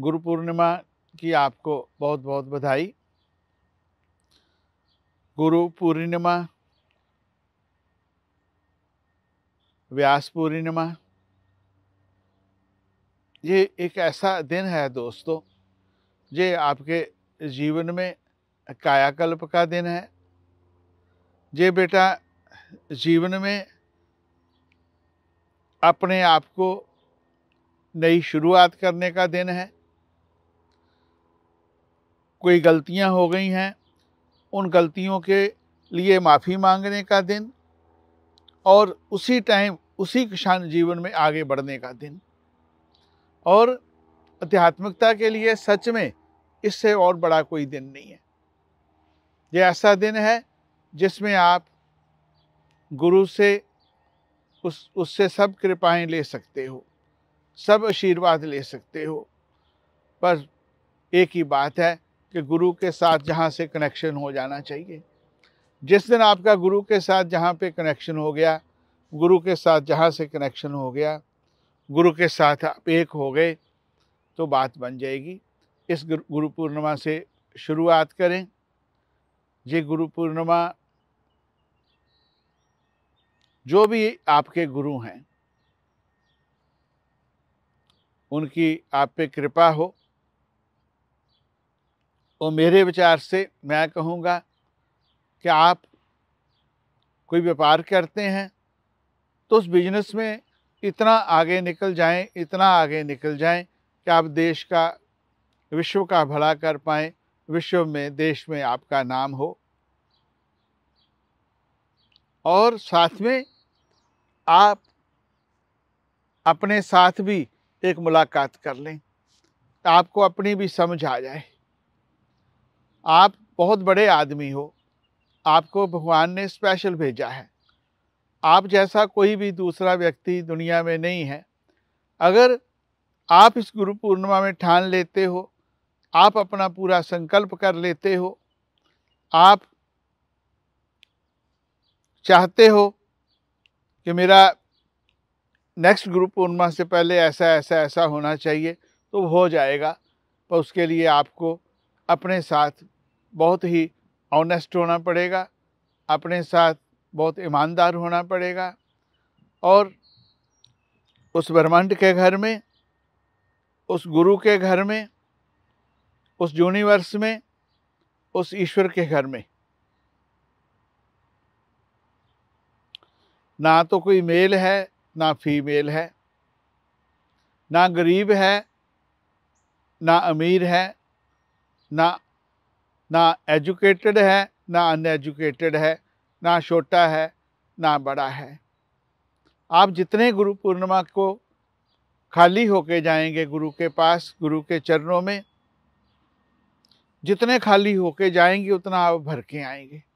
गुरु पूर्णिमा की आपको बहुत बहुत बधाई गुरु पूर्णिमा व्यास पूर्णिमा ये एक ऐसा दिन है दोस्तों ये आपके जीवन में कायाकल्प का दिन है ये बेटा जीवन में अपने आप को नई शुरुआत करने का दिन है कोई गलतियां हो गई हैं उन गलतियों के लिए माफ़ी मांगने का दिन और उसी टाइम उसी किसान जीवन में आगे बढ़ने का दिन और अध्यात्मिकता के लिए सच में इससे और बड़ा कोई दिन नहीं है ये ऐसा दिन है जिसमें आप गुरु से उस उससे सब कृपाएं ले सकते हो सब आशीर्वाद ले सकते हो पर एक ही बात है कि गुरु के साथ जहाँ से कनेक्शन हो जाना चाहिए जिस दिन आपका गुरु के साथ जहाँ पे कनेक्शन हो गया गुरु के साथ जहाँ से कनेक्शन हो गया गुरु के साथ आप एक हो गए तो बात बन जाएगी इस गुरु पूर्णिमा से शुरुआत करें ये गुरु पूर्णिमा जो भी आपके गुरु हैं उनकी आप पे कृपा हो तो मेरे विचार से मैं कहूँगा कि आप कोई व्यापार करते हैं तो उस बिजनेस में इतना आगे निकल जाएं इतना आगे निकल जाएं कि आप देश का विश्व का भला कर पाएं विश्व में देश में आपका नाम हो और साथ में आप अपने साथ भी एक मुलाकात कर लें आपको अपनी भी समझ आ जाए आप बहुत बड़े आदमी हो आपको भगवान ने स्पेशल भेजा है आप जैसा कोई भी दूसरा व्यक्ति दुनिया में नहीं है अगर आप इस गुरु पूर्णिमा में ठान लेते हो आप अपना पूरा संकल्प कर लेते हो आप चाहते हो कि मेरा नेक्स्ट गुरु पूर्णिमा से पहले ऐसा ऐसा ऐसा होना चाहिए तो हो जाएगा पर उसके लिए आपको अपने साथ बहुत ही ऑनेस्ट होना पड़ेगा अपने साथ बहुत ईमानदार होना पड़ेगा और उस ब्रह्मांड के घर में उस गुरु के घर में उस यूनिवर्स में उस ईश्वर के घर में ना तो कोई मेल है ना फीमेल है ना गरीब है ना अमीर है ना ना एजुकेटेड है ना अनएजुकेटेड है ना छोटा है ना बड़ा है आप जितने गुरु पूर्णिमा को खाली होके जाएंगे गुरु के पास गुरु के चरणों में जितने खाली होके जाएंगे उतना आप भर के आएंगे